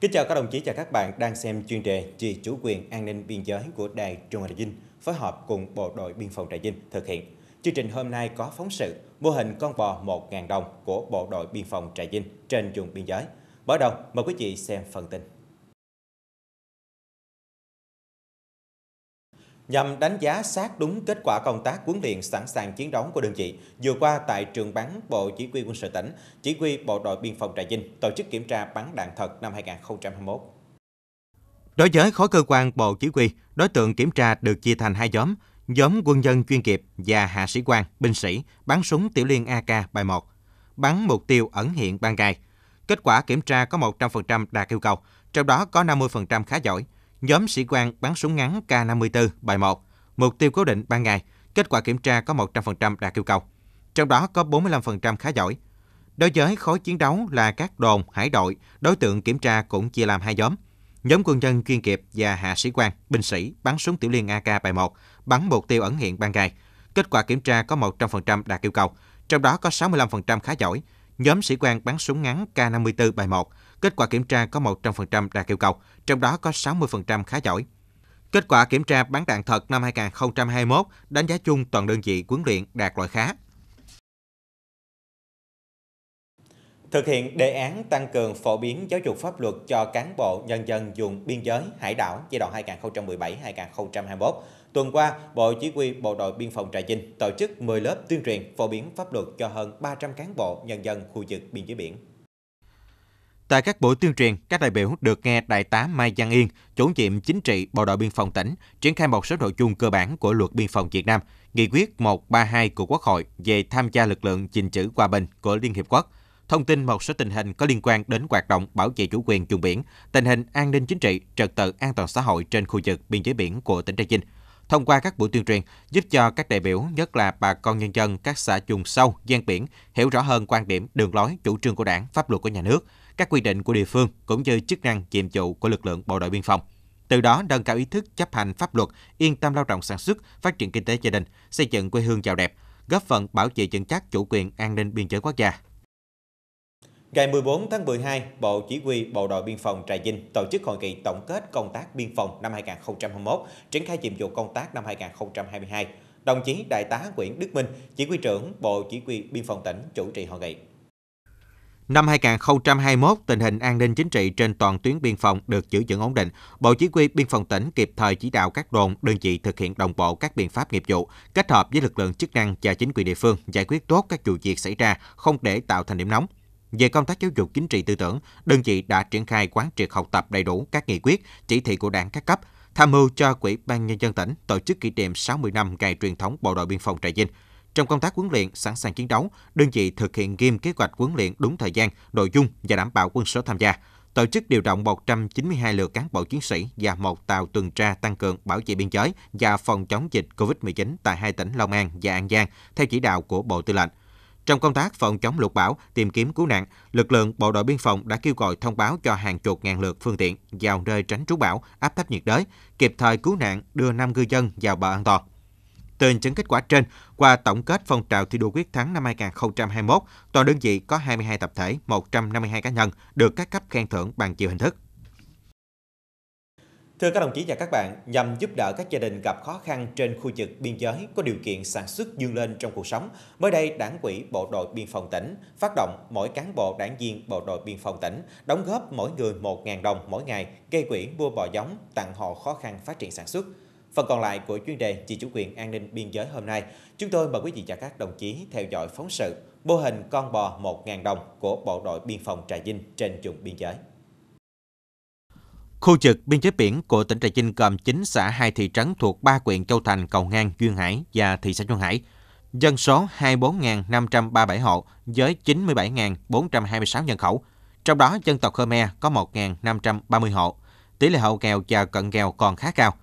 Kính chào các đồng chí và các bạn đang xem chuyên đề Vì chủ quyền an ninh biên giới của Đài Trung Hòa Vinh phối hợp cùng Bộ đội Biên phòng Trà Vinh thực hiện. Chương trình hôm nay có phóng sự mô hình con bò 1.000 đồng của Bộ đội Biên phòng Trà Vinh trên vùng biên giới. Bắt đầu, mời quý vị xem phần tin. nhằm đánh giá sát đúng kết quả công tác huấn luyện sẵn sàng chiến đấu của đơn vị. Vừa qua tại trường bắn Bộ Chỉ huy quân sự tỉnh, Chỉ huy Bộ đội Biên phòng Trà Vinh tổ chức kiểm tra bắn đạn thật năm 2021. Đối với khối cơ quan Bộ Chỉ huy, đối tượng kiểm tra được chia thành hai nhóm, nhóm quân dân chuyên nghiệp và hạ sĩ quan, binh sĩ bắn súng tiểu liên AK bài 1, bắn mục tiêu ẩn hiện ban gai. Kết quả kiểm tra có 100% đạt yêu cầu, trong đó có 50% khá giỏi, nhóm sĩ quan bắn súng ngắn K54 bài 1, mục tiêu cố định ban ngày, kết quả kiểm tra có 100% đạt yêu cầu. Trong đó có 45% khá giỏi. Đối với khối chiến đấu là các đồn, hải đội, đối tượng kiểm tra cũng chia làm hai nhóm. Nhóm quân nhân chuyên nghiệp và hạ sĩ quan, binh sĩ bắn súng tiểu liên AK bài 1, bắn mục tiêu ẩn hiện ban ngày. Kết quả kiểm tra có 100% đạt yêu cầu, trong đó có 65% khá giỏi. Nhóm sĩ quan bắn súng ngắn K54 bài 1, Kết quả kiểm tra có 100% đạt yêu cầu, trong đó có 60% khá giỏi. Kết quả kiểm tra bán đạn thật năm 2021 đánh giá chung toàn đơn vị huấn luyện đạt loại khá. Thực hiện đề án tăng cường phổ biến giáo dục pháp luật cho cán bộ nhân dân dùng biên giới hải đảo giai đoạn 2017-2021, tuần qua, Bộ Chỉ huy Bộ đội Biên phòng Trà Vinh tổ chức 10 lớp tuyên truyền phổ biến pháp luật cho hơn 300 cán bộ nhân dân khu vực biên giới biển. Tại các buổi tuyên truyền, các đại biểu được nghe Đại tá Mai Giang Yên, chủ nhiệm chính trị Bộ đội Biên phòng tỉnh, triển khai một số nội dung cơ bản của luật biên phòng Việt Nam, nghị quyết 132 của Quốc hội về tham gia lực lượng gìn giữ hòa bình của Liên Hiệp Quốc, thông tin một số tình hình có liên quan đến hoạt động bảo vệ chủ quyền vùng biển, tình hình an ninh chính trị, trật tự an toàn xã hội trên khu vực biên giới biển của tỉnh Trà Vinh. Thông qua các buổi tuyên truyền, giúp cho các đại biểu, nhất là bà con nhân dân các xã vùng sâu, gian biển, hiểu rõ hơn quan điểm, đường lối, chủ trương của đảng, pháp luật của nhà nước, các quy định của địa phương cũng như chức năng nhiệm vụ của lực lượng bộ đội biên phòng. Từ đó nâng cao ý thức chấp hành pháp luật, yên tâm lao động sản xuất, phát triển kinh tế gia đình, xây dựng quê hương giàu đẹp, góp phần bảo vệ vững chắc chủ quyền an ninh biên giới quốc gia. Ngày 14 tháng 12, Bộ Chỉ huy Bộ đội Biên phòng Trà Vinh tổ chức hội nghị tổng kết công tác biên phòng năm 2021, triển khai nhiệm vụ công tác năm 2022. Đồng chí Đại tá Nguyễn Đức Minh, Chỉ huy trưởng Bộ Chỉ huy Biên phòng tỉnh chủ trì hội nghị. Năm 2021, tình hình an ninh chính trị trên toàn tuyến biên phòng được giữ vững ổn định. Bộ Chỉ huy Biên phòng tỉnh kịp thời chỉ đạo các đồn, đơn vị thực hiện đồng bộ các biện pháp nghiệp vụ, kết hợp với lực lượng chức năng và chính quyền địa phương giải quyết tốt các vụ việc xảy ra, không để tạo thành điểm nóng. Về công tác giáo dục chính trị tư tưởng, đơn vị đã triển khai quán triệt học tập đầy đủ các nghị quyết, chỉ thị của đảng các cấp, tham mưu cho Quỹ ban nhân dân tỉnh tổ chức kỷ niệm 60 năm ngày truyền thống bộ đội biên phòng Trà Vinh – trong công tác huấn luyện, sẵn sàng chiến đấu, đơn vị thực hiện nghiêm kế hoạch huấn luyện đúng thời gian, nội dung và đảm bảo quân số tham gia. Tổ chức điều động 192 lượt cán bộ chiến sĩ và một tàu tuần tra tăng cường bảo vệ biên giới và phòng chống dịch COVID-19 tại hai tỉnh Long An và An Giang theo chỉ đạo của Bộ Tư lệnh. Trong công tác phòng chống lụt bão, tìm kiếm cứu nạn, lực lượng bộ đội biên phòng đã kêu gọi thông báo cho hàng chục ngàn lượt phương tiện vào nơi tránh trú bão, áp thấp nhiệt đới, kịp thời cứu nạn, đưa năm ngư dân vào bờ an toàn tên chứng kết quả trên, qua tổng kết phong trào thi đua quyết thắng năm 2021, toàn đơn vị có 22 tập thể, 152 cá nhân được các cấp khen thưởng bằng nhiều hình thức. Thưa các đồng chí và các bạn, nhằm giúp đỡ các gia đình gặp khó khăn trên khu vực biên giới có điều kiện sản xuất dương lên trong cuộc sống, mới đây Đảng quỹ Bộ đội Biên phòng tỉnh phát động mỗi cán bộ đảng viên Bộ đội Biên phòng tỉnh đóng góp mỗi người 1.000 đồng mỗi ngày gây quỹ mua bò giống tặng họ khó khăn phát triển sản xuất. Phần còn lại của chuyên đề chỉ chủ quyền an ninh biên giới hôm nay, chúng tôi mời quý vị và các đồng chí theo dõi phóng sự mô hình con bò 1.000 đồng của Bộ đội Biên phòng Trà Vinh trên vùng biên giới. Khu trực biên giới biển của tỉnh Trà Vinh gồm 9 xã hai thị trấn thuộc 3 quyện Châu Thành, Cầu Ngang, Duyên Hải và thị xã Duyên Hải. Dân số 24.537 hộ với 97.426 nhân khẩu. Trong đó dân tộc Khmer có 1.530 hộ. Tỷ lệ hộ nghèo và cận nghèo còn khá cao –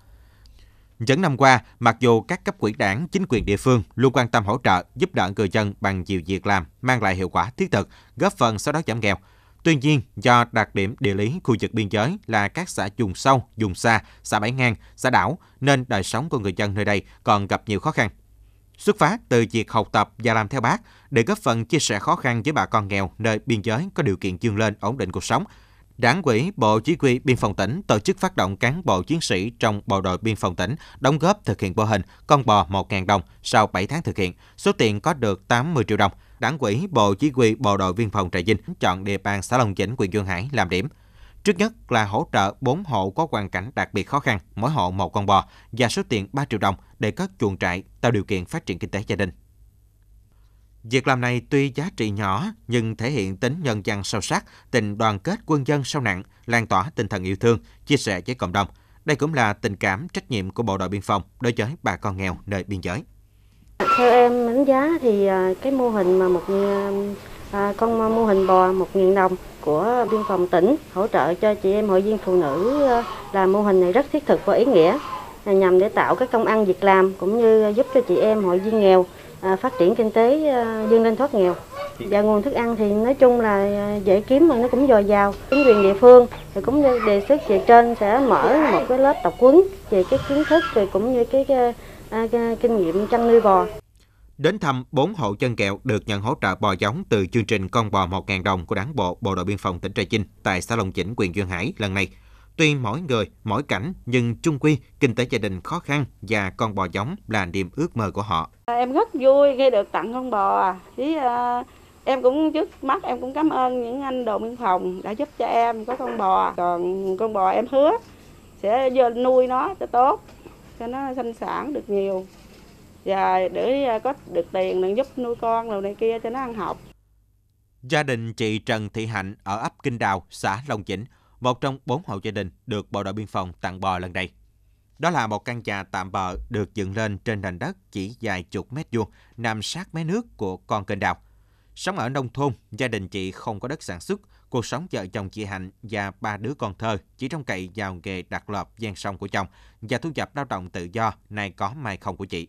những năm qua, mặc dù các cấp quỹ đảng, chính quyền địa phương luôn quan tâm hỗ trợ, giúp đỡ người dân bằng nhiều việc làm mang lại hiệu quả thiết thực, góp phần xóa đói giảm nghèo. Tuy nhiên, do đặc điểm địa lý khu vực biên giới là các xã vùng sâu, vùng xa, xã bãi ngang, xã đảo, nên đời sống của người dân nơi đây còn gặp nhiều khó khăn. Xuất phát từ việc học tập và làm theo bác để góp phần chia sẻ khó khăn với bà con nghèo nơi biên giới có điều kiện dương lên ổn định cuộc sống, Đảng ủy Bộ Chỉ huy Biên phòng tỉnh tổ chức phát động cán bộ chiến sĩ trong bộ đội biên phòng tỉnh đóng góp thực hiện mô hình con bò 1.000 đồng sau 7 tháng thực hiện. Số tiền có được 80 triệu đồng. Đảng ủy Bộ Chỉ huy Bộ đội Biên phòng Trà Vinh chọn địa bàn xã Long Chỉnh, huyện Dương Hải làm điểm. Trước nhất là hỗ trợ 4 hộ có hoàn cảnh đặc biệt khó khăn, mỗi hộ một con bò và số tiền 3 triệu đồng để các chuồng trại tạo điều kiện phát triển kinh tế gia đình. Việc làm này tuy giá trị nhỏ nhưng thể hiện tính nhân văn sâu sắc, tình đoàn kết quân dân sâu nặng, lan tỏa tinh thần yêu thương, chia sẻ với cộng đồng. Đây cũng là tình cảm trách nhiệm của bộ đội biên phòng đối với bà con nghèo nơi biên giới. Theo em đánh giá thì à, cái mô hình mà một à, à con mô hình bò 1.000 đồng của biên phòng tỉnh hỗ trợ cho chị em hội viên phụ nữ à, là mô hình này rất thiết thực và ý nghĩa nhằm để tạo các công ăn việc làm cũng như giúp cho chị em hội viên nghèo À, phát triển kinh tế à, dương lên thoát nghèo và nguồn thức ăn thì nói chung là à, dễ kiếm mà nó cũng dồi dào chính quyền địa phương thì cũng như đề xuất về trên sẽ mở một cái lớp tập huấn về cái kiến thức rồi cũng như cái, cái, à, cái, cái kinh nghiệm chăn nuôi bò đến thăm 4 hộ chân kẹo được nhận hỗ trợ bò giống từ chương trình Con bò 1.000 đồng của đảng bộ Bộ đội biên phòng tỉnh Trà Vinh tại xã Long Chỉnh, huyện Duyên Hải lần này. Tuy mỗi người, mỗi cảnh, nhưng chung quy, kinh tế gia đình khó khăn và con bò giống là niềm ước mơ của họ. À, em rất vui khi được tặng con bò. À. uh, em cũng trước mắt em cũng cảm ơn những anh đồn biên phòng đã giúp cho em có con bò. Còn con bò em hứa sẽ nuôi nó cho tốt, cho nó sinh sản được nhiều và để à, có được tiền để giúp nuôi con rồi này kia cho nó ăn học. Gia đình chị Trần Thị Hạnh ở ấp Kinh Đào, xã Long Chỉnh một trong bốn hộ gia đình được bộ đội biên phòng tặng bò lần này. Đó là một căn nhà tạm bợ được dựng lên trên nền đất chỉ dài chục mét vuông nằm sát mé nước của con kênh đào. Sống ở nông thôn, gia đình chị không có đất sản xuất, cuộc sống vợ chồng chị Hạnh và ba đứa con thơ chỉ trông cậy vào nghề đặt lợp gian sông của chồng và thu nhập lao động tự do này có mai không của chị.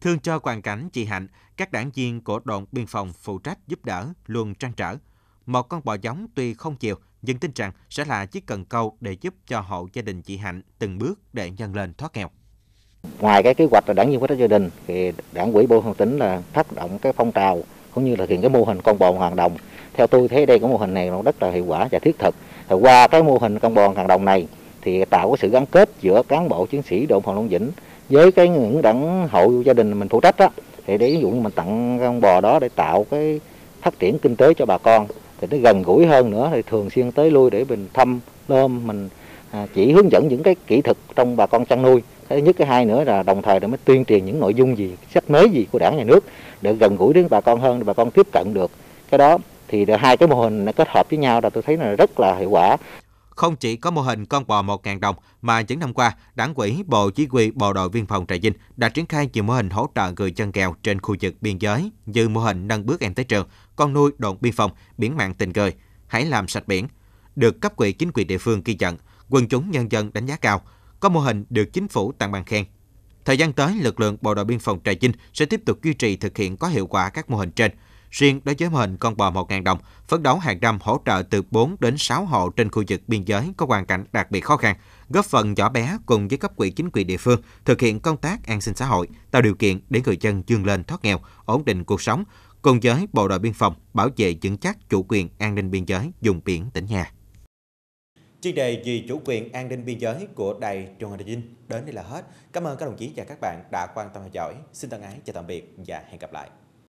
Thương cho hoàn cảnh chị Hạnh, các đảng viên của đồn biên phòng phụ trách giúp đỡ luôn trang trở – một con bò giống tuy không chịu, nhưng tin rằng sẽ là chiếc cần câu để giúp cho hộ gia đình chị Hạnh từng bước để nhân lên thoát nghèo. Ngoài cái kế hoạch là đảng viên phát gia đình thì đảng quỹ bộ hồng tỉnh là phát động cái phong trào cũng như là hiện cái mô hình con bò hoàng đồng. Theo tôi thấy đây cái mô hình này nó rất là hiệu quả và thiết thực. Thì qua cái mô hình con bò hoàng đồng này thì tạo cái sự gắn kết giữa cán bộ chiến sĩ đội phòng Long Vĩnh với cái những đảng hộ gia đình mình phụ trách đó thì để ví dụ như mình tặng con bò đó để tạo cái phát triển kinh tế cho bà con thì nó gần gũi hơn nữa thì thường xuyên tới lui để mình thăm lơm mình à, chỉ hướng dẫn những cái kỹ thuật trong bà con chăn nuôi cái nhất cái hai nữa là đồng thời để mới tuyên truyền những nội dung gì sách mới gì của đảng nhà nước để gần gũi đến bà con hơn để bà con tiếp cận được cái đó thì hai cái mô hình nó kết hợp với nhau là tôi thấy là rất là hiệu quả không chỉ có mô hình con bò 1.000 đồng mà những năm qua, Đảng quỹ Bộ Chỉ huy Bộ đội Biên phòng Trà Vinh đã triển khai nhiều mô hình hỗ trợ người chân kèo trên khu vực biên giới như mô hình nâng bước em tới trường, con nuôi đồn biên phòng, biển mạng tình cờ, hãy làm sạch biển, được cấp ủy chính quyền địa phương ghi nhận, quần chúng nhân dân đánh giá cao, có mô hình được chính phủ tặng bằng khen. Thời gian tới, lực lượng bộ đội biên phòng Trà Vinh sẽ tiếp tục duy trì thực hiện có hiệu quả các mô hình trên. Riêng đối với mô hình con bò 1.000 đồng, phấn đấu hàng năm hỗ trợ từ 4 đến 6 hộ trên khu vực biên giới có hoàn cảnh đặc biệt khó khăn, góp phần nhỏ bé cùng với cấp quỹ chính quyền địa phương thực hiện công tác an sinh xã hội, tạo điều kiện để người dân vươn lên thoát nghèo, ổn định cuộc sống, cùng với bộ đội biên phòng bảo vệ vững chắc chủ quyền an ninh biên giới vùng biển tỉnh nhà. Chuyên đề vì chủ quyền an ninh biên giới của Đài Truyền hình Đài Vinh đến đây là hết. Cảm ơn các đồng chí và các bạn đã quan tâm theo dõi. Xin thân ái chào tạm biệt và hẹn gặp lại.